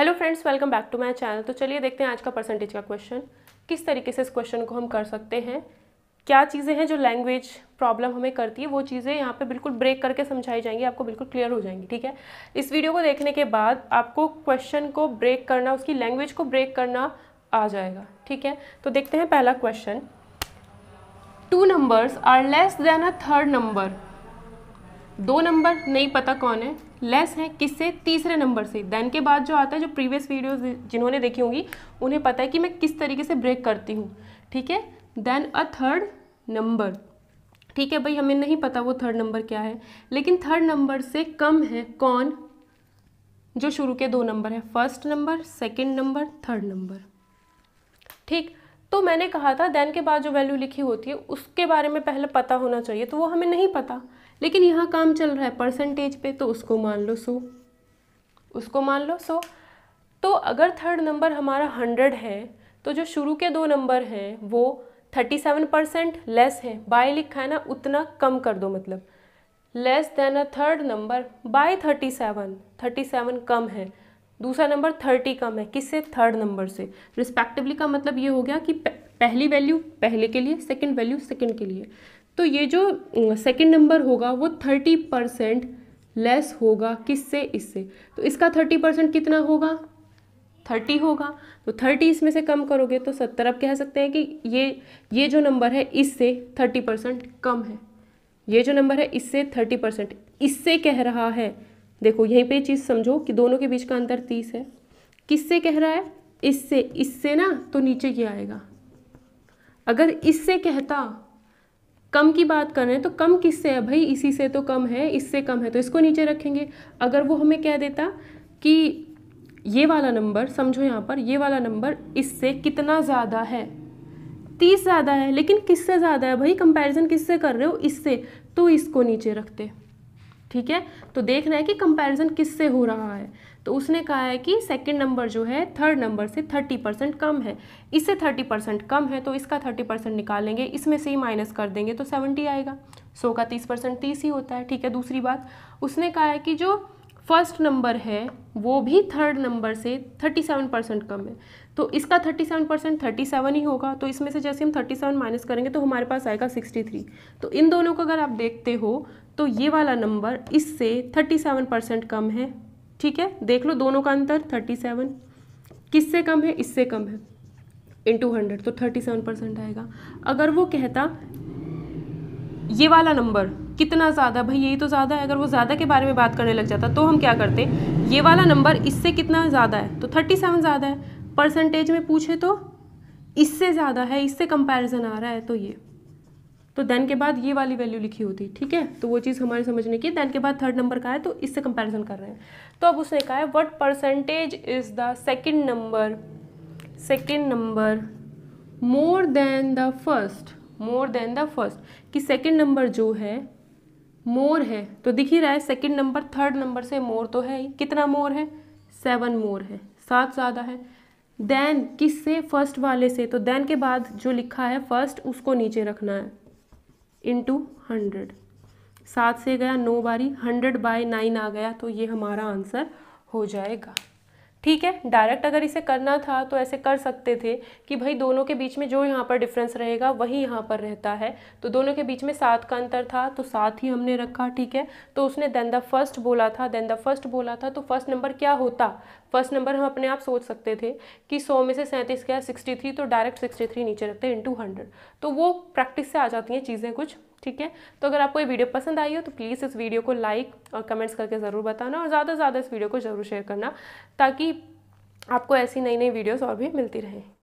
hello friends welcome back to my channel तो चलिए देखते हैं आज का परसेंटेज का क्वेश्चन किस तरीके से इस क्वेश्चन को हम कर सकते हैं क्या चीज़ें हैं जो लैंग्वेज प्रॉब्लम हमें करती है वो चीज़ें यहाँ पे बिल्कुल ब्रेक करके समझाई जाएंगी आपको बिल्कुल क्लियर हो जाएंगी ठीक है इस वीडियो को देखने के बाद आपको क्वेश्चन को ब्रेक करना उसकी लैंग्वेज को ब्रेक करना आ जाएगा ठीक है तो देखते हैं पहला question two numbers are less than a third number दो नंबर नहीं पता कौन है लेस है किससे तीसरे नंबर से देन के बाद जो आता है जो प्रीवियस वीडियो जिन्होंने देखी होंगी उन्हें पता है कि मैं किस तरीके से ब्रेक करती हूँ ठीक है देन अ थर्ड नंबर ठीक है भाई हमें नहीं पता वो थर्ड नंबर क्या है लेकिन थर्ड नंबर से कम है कौन जो शुरू के दो नंबर है first number second number third number ठीक तो मैंने कहा था देन के बाद जो वैल्यू लिखी होती है उसके बारे में पहले पता होना चाहिए तो वो हमें नहीं पता लेकिन यहाँ काम चल रहा है परसेंटेज पे तो उसको मान लो सो उसको मान लो सो तो अगर थर्ड नंबर हमारा हंड्रेड है तो जो शुरू के दो नंबर हैं वो थर्टी सेवन परसेंट लेस है बाय लिखा है ना उतना कम कर दो मतलब less than a third number by thirty seven thirty seven कम है दूसरा नंबर थर्टी कम है किससे थर्ड नंबर से रिस्पेक्टिवली का मतलब ये हो गया कि पहली वैल्यू पहले के लिए सेकंड वैल्यू सेकंड के लिए तो ये जो सेकेंड नंबर होगा वो थर्टी परसेंट लेस होगा किससे इससे तो इसका थर्टी परसेंट कितना होगा थर्टी होगा तो थर्टी इसमें से कम करोगे तो सत्तर अब कह सकते हैं कि ये ये जो नंबर है इससे थर्टी परसेंट कम है ये जो नंबर है इससे थर्टी परसेंट इससे कह रहा है देखो यहीं पे चीज़ समझो कि दोनों के बीच का अंतर तीस है किससे कह रहा है इससे इससे ना तो नीचे क्या आएगा अगर इससे कहता कम की बात कर रहे हैं तो कम किससे है भाई इसी से तो कम है इससे कम है तो इसको नीचे रखेंगे अगर वो हमें कह देता कि ये वाला नंबर समझो यहाँ पर ये वाला नंबर इससे कितना ज़्यादा है तीस ज़्यादा है लेकिन किससे ज़्यादा है भाई कंपैरिजन किससे कर रहे हो इससे तो इसको नीचे रखते ठीक है तो देखना है कि कंपैरिजन किससे हो रहा है तो उसने कहा है कि सेकंड नंबर जो है थर्ड नंबर से थर्टी परसेंट कम है इससे थर्टी परसेंट कम है तो इसका थर्टी परसेंट निकालेंगे इसमें से ही माइनस कर देंगे तो सेवेंटी आएगा सौ का तीस परसेंट तीस ही होता है ठीक है दूसरी बात उसने कहा है कि जो फर्स्ट नंबर है वो भी थर्ड नंबर से 37 परसेंट कम है तो इसका 37 परसेंट थर्टी ही होगा तो इसमें से जैसे हम 37 माइनस करेंगे तो हमारे पास आएगा 63 तो इन दोनों को अगर आप देखते हो तो ये वाला नंबर इससे 37 परसेंट कम है ठीक है देख लो दोनों का अंतर 37 किससे कम है इससे कम है इन टू हंड्रेड तो थर्टी सेवन परसेंट आएगा अगर वो कहता ये वाला नंबर कितना ज़्यादा भाई यही तो ज़्यादा है अगर वो ज़्यादा के बारे में बात करने लग जाता तो हम क्या करते ये वाला नंबर इससे कितना ज़्यादा है तो थर्टी सेवन ज़्यादा है परसेंटेज में पूछे तो इससे ज़्यादा है इससे कंपैरिजन आ रहा है तो ये तो देन के बाद ये वाली वैल्यू लिखी होती ठीक है तो वो चीज़ हमारे समझने की देन के बाद थर्ड नंबर का है तो इससे कंपेरिजन कर रहे हैं तो अब उसने कहा है what percentage is the second number second number more than the first more than the first कि सेकेंड नंबर जो है मोर है तो दिख ही रहा है सेकेंड नंबर थर्ड नंबर से मोर तो है ही कितना मोर है सेवन मोर है सात ज़्यादा है देन किस से फर्स्ट वाले से तो देन के बाद जो लिखा है फर्स्ट उसको नीचे रखना है इन टू हंड्रेड सात से गया नौ बारी हंड्रेड बाय नाइन आ गया तो ये हमारा आंसर हो जाएगा ठीक है डायरेक्ट अगर इसे करना था तो ऐसे कर सकते थे कि भाई दोनों के बीच में जो यहाँ पर डिफरेंस रहेगा वही यहाँ पर रहता है तो दोनों के बीच में सात का अंतर था तो सात ही हमने रखा ठीक है तो उसने देन द फर्स्ट बोला था देन द फर्स्ट बोला था तो फर्स्ट नंबर क्या होता फर्स्ट नंबर हम अपने आप सोच सकते थे कि सौ में से सैंतीस क्या सिक्सटी थ्री तो डायरेक्ट सिक्सटी थ्री नीचे रखते हैं इंटू हंड्रेड तो वो प्रैक्टिस से आ जाती हैं चीज़ें कुछ ठीक है तो अगर आपको ये वीडियो पसंद आई हो तो प्लीज़ इस वीडियो को लाइक और कमेंट्स करके ज़रूर बताना और ज़्यादा से ज़्यादा इस वीडियो को ज़रूर शेयर करना ताकि आपको ऐसी नई नई वीडियोस और भी मिलती रहें